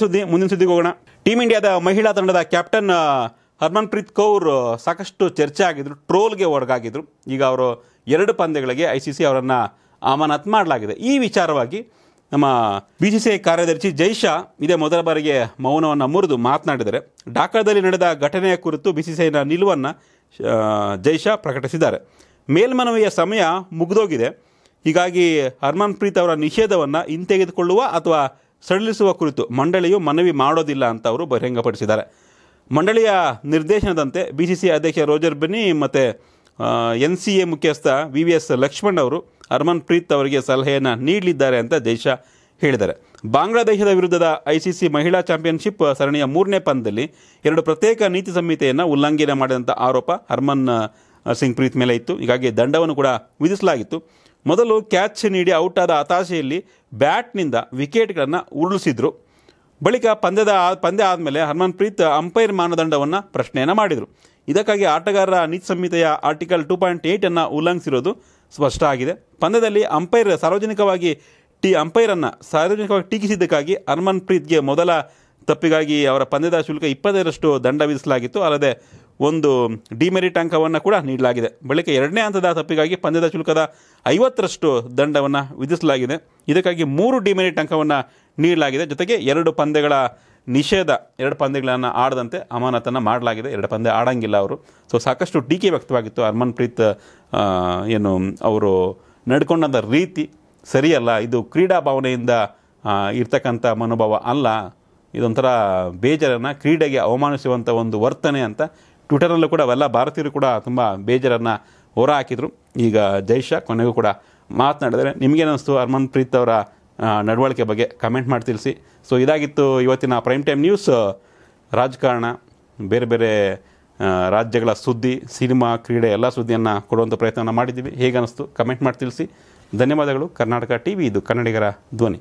ಸುದ್ದಿ ಮುಂದಿನ ಸುದ್ದಿಗೆ ಹೋಗೋಣ ಟೀಮ್ ಇಂಡಿಯಾದ ಮಹಿಳಾ ತಂಡದ ಕ್ಯಾಪ್ಟನ್ ಹರ್ಮನ್ಪ್ರೀತ್ ಕೌರ್ ಸಾಕಷ್ಟು ಚರ್ಚೆ ಆಗಿದ್ರು ಟ್ರೋಲ್ಗೆ ಒಳಗಾಗಿದ್ರು ಈಗ ಅವರು ಎರಡು ಪಂದ್ಯಗಳಿಗೆ ಐ ಸಿ ಸಿ ಅವರನ್ನು ಅಮಾನತ್ ಮಾಡಲಾಗಿದೆ ಈ ವಿಚಾರವಾಗಿ ನಮ್ಮ ಬಿ ಸಿ ಸಿ ಐ ಕಾರ್ಯದರ್ಶಿ ಜೈಶಾ ಇದೇ ಮೊದಲ ಬಾರಿಗೆ ಮೌನವನ್ನು ಮುರಿದು ಮಾತನಾಡಿದರೆ ಢಾಕಾದಲ್ಲಿ ನಡೆದ ಘಟನೆಯ ಕುರಿತು ಬಿ ಸಿ ಸಿ ಐನ ನಿಲುವನ್ನು ಜೈಶಾ ಪ್ರಕಟಿಸಿದ್ದಾರೆ ಮೇಲ್ಮನವಿಯ ಸಮಯ ಮುಗಿದೋಗಿದೆ ಹೀಗಾಗಿ ಹರ್ಮನ್ಪ್ರೀತ್ ಅವರ ನಿಷೇಧವನ್ನು ಹಿಂತೆಗೆದುಕೊಳ್ಳುವ ಅಥವಾ ಸಡಿಲಿಸುವ ಕುರಿತು ಮಂಡಳಿಯು ಮನವಿ ಮಾಡೋದಿಲ್ಲ ಅಂತ ಅವರು ಬಹಿರಂಗಪಡಿಸಿದ್ದಾರೆ ಮಂಡಳಿಯ ನಿರ್ದೇಶನದಂತೆ ಬಿ ಸಿ ಸಿ ಅಧ್ಯಕ್ಷ ರೋಜರ್ ಬನ್ನಿ ಮತ್ತು ಎನ್ ಸಿ ಎ ಮುಖ್ಯಸ್ಥ ವಿ ವಿ ಎಸ್ ಲಕ್ಷ್ಮಣ್ ಅವರು ಹರ್ಮನ್ ಪ್ರೀತ್ ಅವರಿಗೆ ಸಲಹೆಯನ್ನು ನೀಡಲಿದ್ದಾರೆ ಅಂತ ದೇಶ ಹೇಳಿದ್ದಾರೆ ಬಾಂಗ್ಲಾದೇಶದ ವಿರುದ್ಧದ ಐಸಿಸಿ ಮಹಿಳಾ ಚಾಂಪಿಯನ್ಶಿಪ್ ಸರಣಿಯ ಮೂರನೇ ಪಂದ್ಯದಲ್ಲಿ ಎರಡು ಪ್ರತ್ಯೇಕ ನೀತಿ ಸಂಹಿತೆಯನ್ನು ಉಲ್ಲಂಘನೆ ಮಾಡಿದಂಥ ಆರೋಪ ಹರ್ಮನ್ ಸಿಂಗ್ ಪ್ರೀತ್ ಮೇಲೆ ಇತ್ತು ಹೀಗಾಗಿ ದಂಡವನ್ನು ಕೂಡ ವಿಧಿಸಲಾಗಿತ್ತು ಮೊದಲು ಕ್ಯಾಚ್ ನೀಡಿ ಔಟ್ ಆದ ಹತಾಶೆಯಲ್ಲಿ ಬ್ಯಾಟ್ನಿಂದ ವಿಕೆಟ್ಗಳನ್ನು ಉರುಳಿಸಿದರು ಬಳಿಕ ಪಂದ್ಯದ ಪಂದ್ಯ ಆದಮೇಲೆ ಹರ್ಮನ್ಪ್ರೀತ್ ಅಂಪೈರ್ ಮಾನದಂಡವನ್ನು ಪ್ರಶ್ನೆಯನ್ನು ಮಾಡಿದರು ಇದಕ್ಕಾಗಿ ಆಟಗಾರರ ನೀತಿ ಸಂಹಿತೆಯ ಆರ್ಟಿಕಲ್ ಟೂ ಪಾಯಿಂಟ್ ಏಯ್ಟನ್ನು ಉಲ್ಲಂಘಿಸಿರೋದು ಸ್ಪಷ್ಟ ಆಗಿದೆ ಪಂದ್ಯದಲ್ಲಿ ಅಂಪೈರ್ ಸಾರ್ವಜನಿಕವಾಗಿ ಟಿ ಅಂಪೈರನ್ನು ಸಾರ್ವಜನಿಕವಾಗಿ ಟೀಕಿಸಿದ್ದಕ್ಕಾಗಿ ಹರ್ಮನ್ಪ್ರೀತ್ಗೆ ಮೊದಲ ತಪ್ಪಿಗಾಗಿ ಅವರ ಪಂದ್ಯದ ಶುಲ್ಕ ಇಪ್ಪತ್ತೈದರಷ್ಟು ದಂಡ ವಿಧಿಸಲಾಗಿತ್ತು ಅಲ್ಲದೆ ಒಂದು ಡಿಮೆರಿಟ್ ಅಂಕವನ್ನು ಕೂಡ ನೀಡಲಾಗಿದೆ ಬಳಿಕ ಎರಡನೇ ಹಂತದ ತಪ್ಪಿಗಾಗಿ ಪಂದ್ಯದ ಶುಲ್ಕದ ಐವತ್ತರಷ್ಟು ದಂಡವನ್ನು ವಿಧಿಸಲಾಗಿದೆ ಇದಕ್ಕಾಗಿ ಮೂರು ಡಿಮೆರಿಟ್ ಅಂಕವನ್ನು ನೀಡಲಾಗಿದೆ ಜೊತೆಗೆ ಎರಡು ಪಂದ್ಯಗಳ ನಿಷೇಧ ಎರಡು ಪಂದ್ಯಗಳನ್ನು ಆಡದಂತೆ ಅಮಾನತನ್ನು ಮಾಡಲಾಗಿದೆ ಎರಡು ಪಂದ್ಯ ಆಡಂಗಿಲ್ಲ ಅವರು ಸೊ ಸಾಕಷ್ಟು ಟೀಕೆ ವ್ಯಕ್ತವಾಗಿತ್ತು ಹರ್ಮನ್ ಪ್ರೀತ್ ಏನು ಅವರು ನಡ್ಕೊಂಡಂಥ ರೀತಿ ಸರಿಯಲ್ಲ ಇದು ಕ್ರೀಡಾ ಭಾವನೆಯಿಂದ ಇರ್ತಕ್ಕಂಥ ಮನೋಭಾವ ಅಲ್ಲ ಇದೊಂಥರ ಬೇಜಾರನ್ನು ಕ್ರೀಡೆಗೆ ಅವಮಾನಿಸುವಂಥ ಒಂದು ವರ್ತನೆ ಅಂತ ಟ್ವಿಟರಲ್ಲೂ ಕೂಡ ಅವೆಲ್ಲ ಭಾರತೀಯರು ಕೂಡ ತುಂಬ ಬೇಜಾರನ್ನು ಹೊರ ಹಾಕಿದರು ಈಗ ಜೈಶಾ ಕೊನೆಗೂ ಕೂಡ ಮಾತನಾಡಿದರೆ ನಿಮಗೇನಿಸ್ತು ಹರ್ಮನ್ ಪ್ರೀತ್ ಅವರ ನಡವಳಿಕೆ ಬಗ್ಗೆ ಕಮೆಂಟ್ ಮಾಡಿ ತಿಳಿಸಿ ಸೊ ಇದಾಗಿತ್ತು ಇವತ್ತಿನ ಪ್ರೈಮ್ ಟೈಮ್ ನ್ಯೂಸ್ ರಾಜಕಾರಣ ಬೇರೆ ಬೇರೆ ರಾಜ್ಯಗಳ ಸುದ್ದಿ ಸಿನಿಮಾ ಕ್ರೀಡೆ ಎಲ್ಲ ಸುದ್ದಿಯನ್ನು ಕೊಡುವಂಥ ಪ್ರಯತ್ನವನ್ನು ಮಾಡಿದ್ದೀವಿ ಹೇಗೆ ಅನ್ನಿಸ್ತು ಕಮೆಂಟ್ ಮಾಡಿ ತಿಳಿಸಿ ಧನ್ಯವಾದಗಳು ಕರ್ನಾಟಕ ಟಿ ವಿ ಇದು ಕನ್ನಡಿಗರ ಧ್ವನಿ